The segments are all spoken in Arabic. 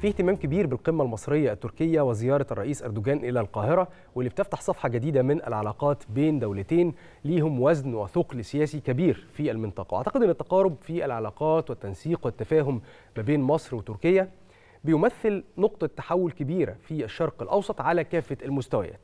في اهتمام كبير بالقمة المصرية التركية وزيارة الرئيس أردوغان إلى القاهرة واللي بتفتح صفحة جديدة من العلاقات بين دولتين ليهم وزن وثقل سياسي كبير في المنطقة أعتقد أن التقارب في العلاقات والتنسيق والتفاهم ما بين مصر وتركيا بيمثل نقطة تحول كبيرة في الشرق الأوسط على كافة المستويات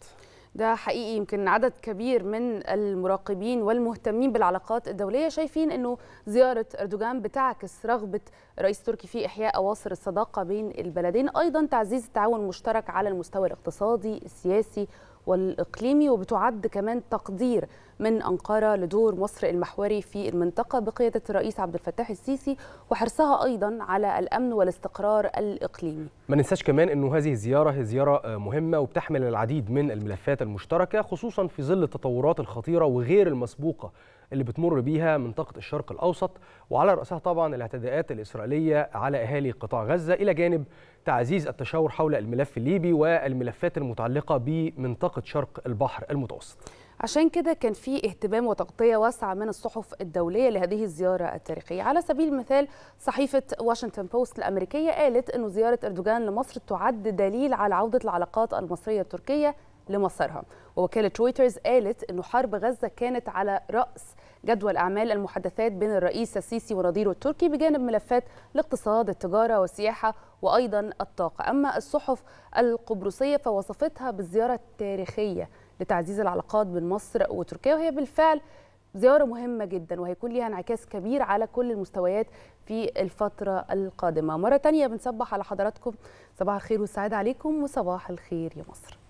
ده حقيقي يمكن عدد كبير من المراقبين والمهتمين بالعلاقات الدولية شايفين أنه زيارة أردوغان بتعكس رغبة رئيس تركي في إحياء أواصر الصداقة بين البلدين أيضا تعزيز التعاون المشترك على المستوى الاقتصادي السياسي والإقليمي وبتعد كمان تقدير من أنقرة لدور مصر المحوري في المنطقة بقيادة الرئيس عبد الفتاح السيسي وحرصها أيضا على الأمن والاستقرار الإقليمي ما ننساش كمان أنه هذه الزيارة هي زيارة آه، مهمة وبتحمل العديد من الملفات المشتركة خصوصا في ظل التطورات الخطيرة وغير المسبوقة اللي بتمر بيها منطقة الشرق الأوسط وعلى رأسها طبعا الاعتداءات الإسرائيلية على أهالي قطاع غزة إلى جانب تعزيز التشاور حول الملف الليبي والملفات المتعلقة بمنطقة شرق البحر المتوسط عشان كده كان في اهتمام وتغطية واسعة من الصحف الدولية لهذه الزيارة التاريخية على سبيل المثال صحيفة واشنطن بوست الأمريكية قالت أن زيارة أردوغان لمصر تعد دليل على عودة العلاقات المصرية التركية لمسارها ووكالة رويترز قالت أن حرب غزة كانت على رأس جدول أعمال المحادثات بين الرئيس السيسي ونظيره التركي بجانب ملفات الاقتصاد التجارة والسياحة وأيضا الطاقة أما الصحف القبرصية فوصفتها بالزيارة التاريخية لتعزيز العلاقات بين مصر وتركيا وهي بالفعل زيارة مهمة جدا وهيكون ليها انعكاس كبير على كل المستويات في الفترة القادمة مرة تانية بنصبح على حضراتكم صباح الخير والسعادة عليكم وصباح الخير يا مصر